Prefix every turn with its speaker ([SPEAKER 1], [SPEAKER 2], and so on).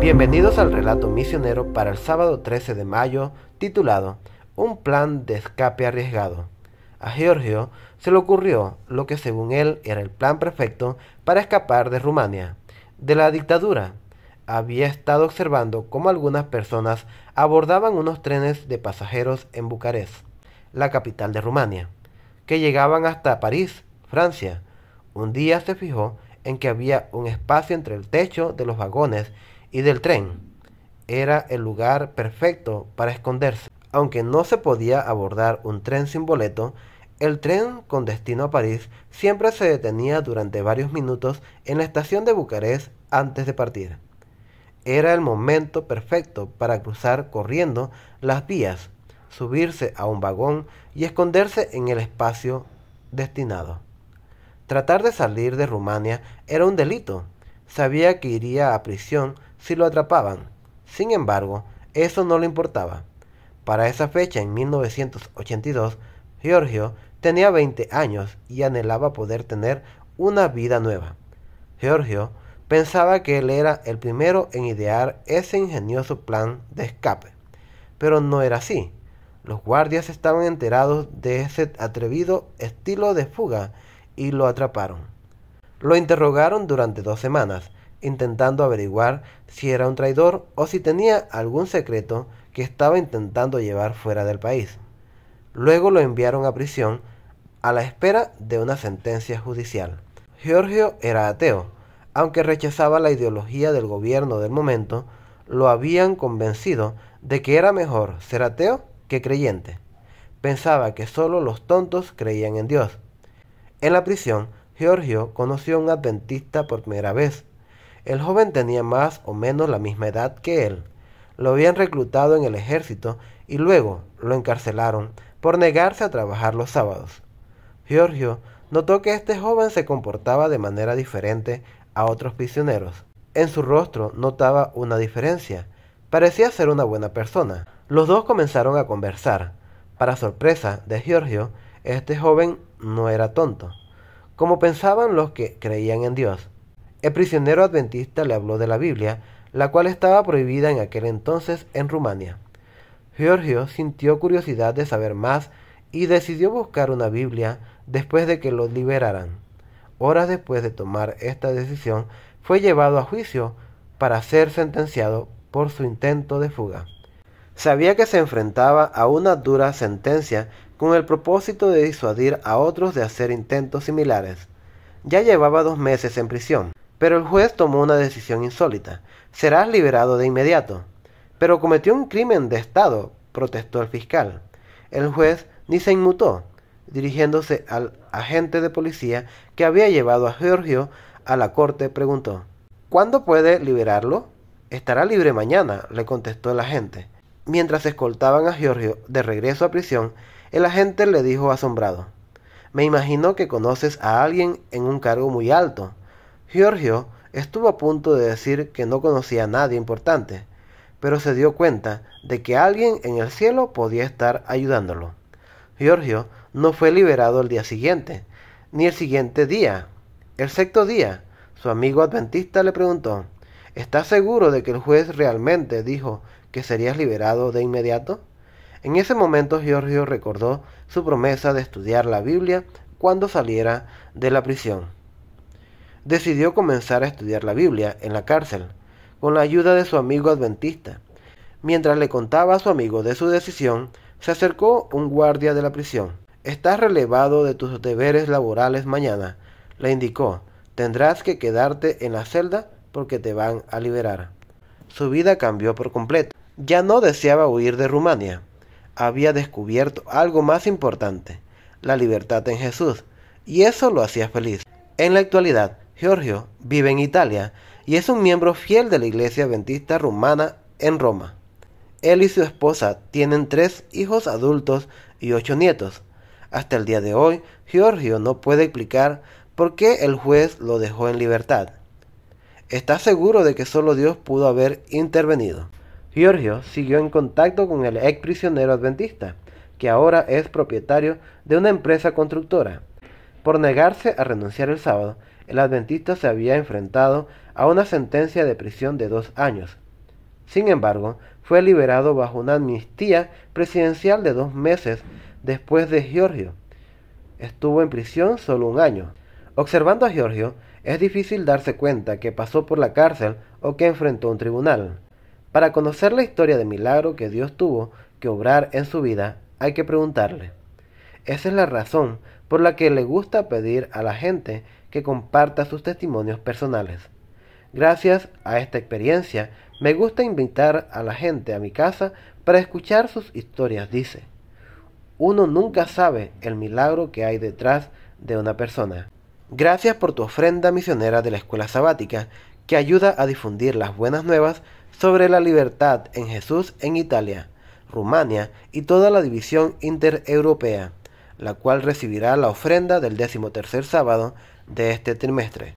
[SPEAKER 1] Bienvenidos al relato misionero para el sábado 13 de mayo, titulado Un plan de escape arriesgado. A georgio se le ocurrió lo que según él era el plan perfecto para escapar de Rumania, de la dictadura. Había estado observando cómo algunas personas abordaban unos trenes de pasajeros en Bucarest, la capital de Rumania, que llegaban hasta París, Francia, un día se fijó en que había un espacio entre el techo de los vagones y del tren. Era el lugar perfecto para esconderse. Aunque no se podía abordar un tren sin boleto, el tren con destino a París siempre se detenía durante varios minutos en la estación de Bucarest antes de partir. Era el momento perfecto para cruzar corriendo las vías, subirse a un vagón y esconderse en el espacio destinado. Tratar de salir de Rumania era un delito. Sabía que iría a prisión si lo atrapaban. Sin embargo, eso no le importaba. Para esa fecha, en 1982, Giorgio tenía 20 años y anhelaba poder tener una vida nueva. Giorgio pensaba que él era el primero en idear ese ingenioso plan de escape. Pero no era así. Los guardias estaban enterados de ese atrevido estilo de fuga y lo atraparon. Lo interrogaron durante dos semanas, intentando averiguar si era un traidor o si tenía algún secreto que estaba intentando llevar fuera del país. Luego lo enviaron a prisión a la espera de una sentencia judicial. Giorgio era ateo, aunque rechazaba la ideología del gobierno del momento, lo habían convencido de que era mejor ser ateo que creyente. Pensaba que solo los tontos creían en Dios, en la prisión, Giorgio conoció a un adventista por primera vez. El joven tenía más o menos la misma edad que él. Lo habían reclutado en el ejército y luego lo encarcelaron por negarse a trabajar los sábados. Giorgio notó que este joven se comportaba de manera diferente a otros prisioneros. En su rostro notaba una diferencia. Parecía ser una buena persona. Los dos comenzaron a conversar. Para sorpresa de Giorgio, este joven no era tonto, como pensaban los que creían en Dios. El prisionero adventista le habló de la Biblia, la cual estaba prohibida en aquel entonces en Rumania. Giorgio sintió curiosidad de saber más y decidió buscar una Biblia después de que lo liberaran. Horas después de tomar esta decisión, fue llevado a juicio para ser sentenciado por su intento de fuga. Sabía que se enfrentaba a una dura sentencia con el propósito de disuadir a otros de hacer intentos similares. Ya llevaba dos meses en prisión, pero el juez tomó una decisión insólita. Serás liberado de inmediato. Pero cometió un crimen de Estado, protestó el fiscal. El juez ni se inmutó, dirigiéndose al agente de policía que había llevado a Giorgio a la corte, preguntó, ¿Cuándo puede liberarlo? Estará libre mañana, le contestó el agente. Mientras escoltaban a Giorgio de regreso a prisión, el agente le dijo asombrado, Me imagino que conoces a alguien en un cargo muy alto. Giorgio estuvo a punto de decir que no conocía a nadie importante, pero se dio cuenta de que alguien en el cielo podía estar ayudándolo. Giorgio no fue liberado el día siguiente, ni el siguiente día. El sexto día, su amigo adventista le preguntó, ¿Estás seguro de que el juez realmente dijo que serías liberado de inmediato? En ese momento Giorgio recordó su promesa de estudiar la Biblia cuando saliera de la prisión. Decidió comenzar a estudiar la Biblia en la cárcel, con la ayuda de su amigo adventista. Mientras le contaba a su amigo de su decisión, se acercó un guardia de la prisión. Estás relevado de tus deberes laborales mañana, le indicó. Tendrás que quedarte en la celda porque te van a liberar. Su vida cambió por completo. Ya no deseaba huir de Rumania. Había descubierto algo más importante, la libertad en Jesús, y eso lo hacía feliz. En la actualidad, Giorgio vive en Italia y es un miembro fiel de la Iglesia Adventista Rumana en Roma. Él y su esposa tienen tres hijos adultos y ocho nietos. Hasta el día de hoy, Giorgio no puede explicar por qué el juez lo dejó en libertad está seguro de que solo Dios pudo haber intervenido. Giorgio siguió en contacto con el ex prisionero adventista, que ahora es propietario de una empresa constructora. Por negarse a renunciar el sábado, el adventista se había enfrentado a una sentencia de prisión de dos años. Sin embargo, fue liberado bajo una amnistía presidencial de dos meses después de Giorgio. Estuvo en prisión solo un año. Observando a Giorgio, es difícil darse cuenta que pasó por la cárcel o que enfrentó un tribunal. Para conocer la historia de milagro que Dios tuvo que obrar en su vida, hay que preguntarle. Esa es la razón por la que le gusta pedir a la gente que comparta sus testimonios personales. Gracias a esta experiencia, me gusta invitar a la gente a mi casa para escuchar sus historias, dice. Uno nunca sabe el milagro que hay detrás de una persona. Gracias por tu ofrenda misionera de la escuela sabática, que ayuda a difundir las buenas nuevas sobre la libertad en Jesús en Italia, Rumania y toda la división intereuropea, la cual recibirá la ofrenda del tercer sábado de este trimestre.